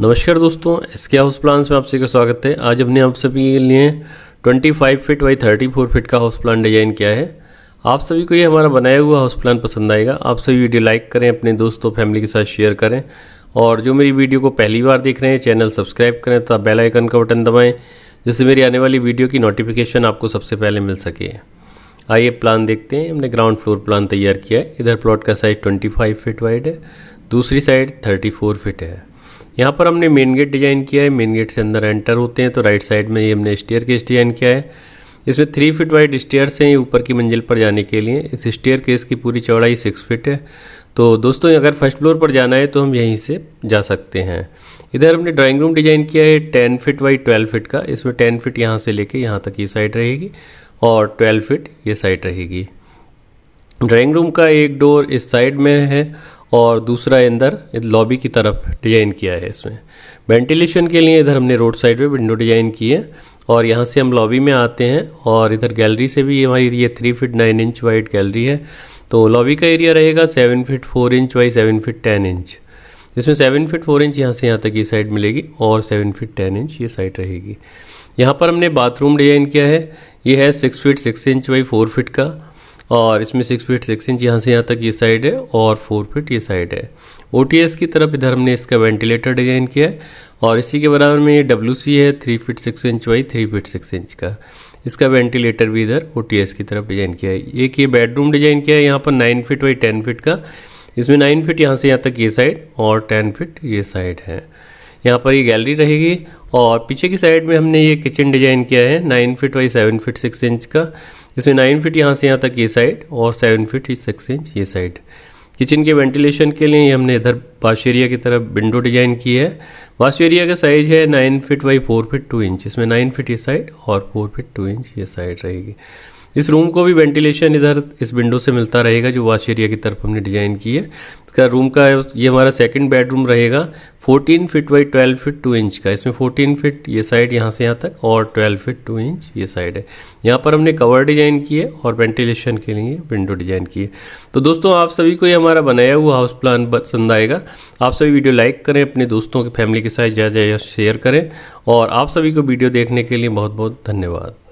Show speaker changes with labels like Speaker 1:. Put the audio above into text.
Speaker 1: नमस्कार दोस्तों इसके हाउस प्लान्स में आप सभी का स्वागत है आज हमने आप सभी के लिए 25 फीट बाई 34 फीट का हाउस प्लान डिजाइन किया है आप सभी को ये हमारा बनाया हुआ हाउस प्लान पसंद आएगा आप सभी वीडियो लाइक करें अपने दोस्तों फैमिली के साथ शेयर करें और जो मेरी वीडियो को पहली बार देख रहे हैं चैनल सब्सक्राइब करें तथा बेल आइकन का बटन दबाएँ जिससे मेरी आने वाली वीडियो की नोटिफिकेशन आपको सबसे पहले मिल सके आइए प्लान देखते हैं हमने ग्राउंड फ्लोर प्लान तैयार किया है इधर प्लॉट का साइज़ ट्वेंटी फाइव वाइड है दूसरी साइड थर्टी फिट है यहाँ पर हमने मेन गेट डिज़ाइन किया है मेन गेट से अंदर एंटर होते हैं तो राइट साइड में ये हमने स्टेयर केस डिज़ाइन किया है इसमें थ्री फीट वाइड से ही ऊपर की मंजिल पर जाने के लिए इस स्टेयर केस की पूरी चौड़ाई सिक्स फीट है तो दोस्तों अगर फर्स्ट फ्लोर पर जाना है तो हम यहीं से जा सकते हैं इधर हमने ड्राइंग रूम डिज़ाइन किया है ten feet by twelve feet का इसमें टेन फिट यहाँ से लेके यहाँ तक ये साइड रहेगी और ट्वेल्व फिट ये साइड रहेगी ड्राइंग रूम का एक डोर इस साइड में है और दूसरा अंदर लॉबी की तरफ डिजाइन किया है इसमें वेंटिलेशन के लिए इधर हमने रोड साइड पे विंडो डिजाइन की है और यहाँ से हम लॉबी में आते हैं और इधर गैलरी से भी हमारी ये three feet nine inch wide gallery है तो लॉबी का एरिया रहेगा seven feet four inch by seven feet ten inch इसमें सेवन फिट फोर इंच यहाँ से यहाँ तक ये साइड मिलेगी और सेवन फिट टेन इंच ये साइड रहेगी यहाँ पर हमने बाथरूम डिजाइन किया है ये है six feet six inch by four feet का और इसमें सिक्स फीट सिक्स इंच यहाँ से यहाँ तक ये साइड है और फोर फीट ये साइड है ओ की तरफ इधर हमने इसका वेंटिलेटर डिजाइन किया है और इसी के बराबर में ये डब्ल्यू है three feet six inch by three feet six inch का इसका वेंटिलेटर भी इधर ओ की तरफ डिजाइन किया है एक ये बेडरूम डिजाइन किया है यहाँ पर nine feet by ten feet का इसमें नाइन फिट यहाँ से यहाँ तक ये साइड और टेन फिट ये साइड है यहाँ पर ये गैलरी रहेगी और पीछे की साइड में हमने ये किचन डिजाइन किया है nine feet by seven feet six inch का इसमें नाइन फिट यहाँ से यहाँ तक ये साइड और सेवन फिट सिक्स इंच ये साइड किचन के वेंटिलेशन के लिए हमने इधर वाश एरिया की तरफ विंडो डिजाइन की है वाश एरिया का साइज है nine feet by four feet two inch इसमें नाइन फिट ये साइड और फोर फिट टू इंच ये साइड रहेगी इस रूम को भी वेंटिलेशन इधर इस विंडो से मिलता रहेगा जो वाश एरिया की तरफ हमने डिज़ाइन की है इसका रूम का ये हमारा सेकंड बेडरूम रहेगा 14 फिट बाई 12 फिट 2 इंच का इसमें 14 फिट ये साइड यहाँ से यहाँ तक और 12 फिट 2 इंच ये साइड है यहाँ पर हमने कवर डिज़ाइन किए और वेंटिलेशन के लिए विंडो डिज़ाइन किए तो दोस्तों आप सभी को ये हमारा बनाया हुआ हाउस प्लान पसंद आएगा आप सभी वीडियो लाइक करें अपने दोस्तों की फैमिली के साथ ज़्यादा शेयर करें और आप सभी को वीडियो देखने के लिए बहुत बहुत धन्यवाद